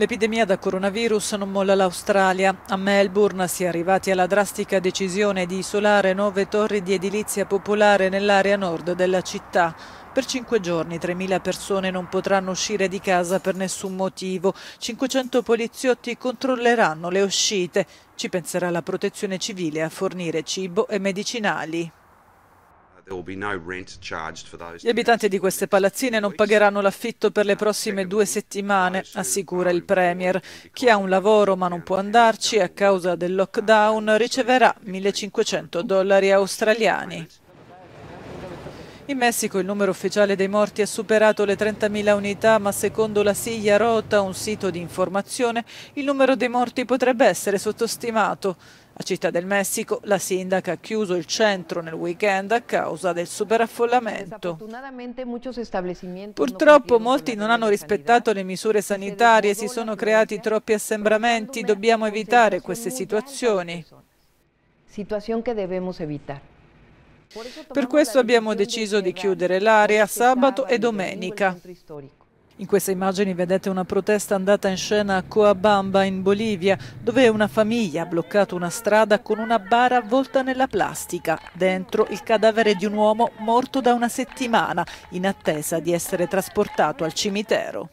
L'epidemia da coronavirus non molla l'Australia. A Melbourne si è arrivati alla drastica decisione di isolare nove torri di edilizia popolare nell'area nord della città. Per cinque giorni 3.000 persone non potranno uscire di casa per nessun motivo. 500 poliziotti controlleranno le uscite. Ci penserà la protezione civile a fornire cibo e medicinali. Gli abitanti di queste palazzine non pagheranno l'affitto per le prossime due settimane, assicura il Premier. Chi ha un lavoro ma non può andarci a causa del lockdown riceverà 1500 dollari australiani. In Messico il numero ufficiale dei morti ha superato le 30.000 unità, ma secondo la Siglia Rota, un sito di informazione, il numero dei morti potrebbe essere sottostimato. A Città del Messico la sindaca ha chiuso il centro nel weekend a causa del superaffollamento. Purtroppo molti non hanno rispettato le misure sanitarie, si sono creati troppi assembramenti, dobbiamo evitare queste situazioni. Situazione che dobbiamo evitare. Per questo abbiamo deciso di chiudere l'area sabato e domenica. In queste immagini vedete una protesta andata in scena a Coabamba in Bolivia, dove una famiglia ha bloccato una strada con una bara avvolta nella plastica. Dentro il cadavere di un uomo morto da una settimana, in attesa di essere trasportato al cimitero.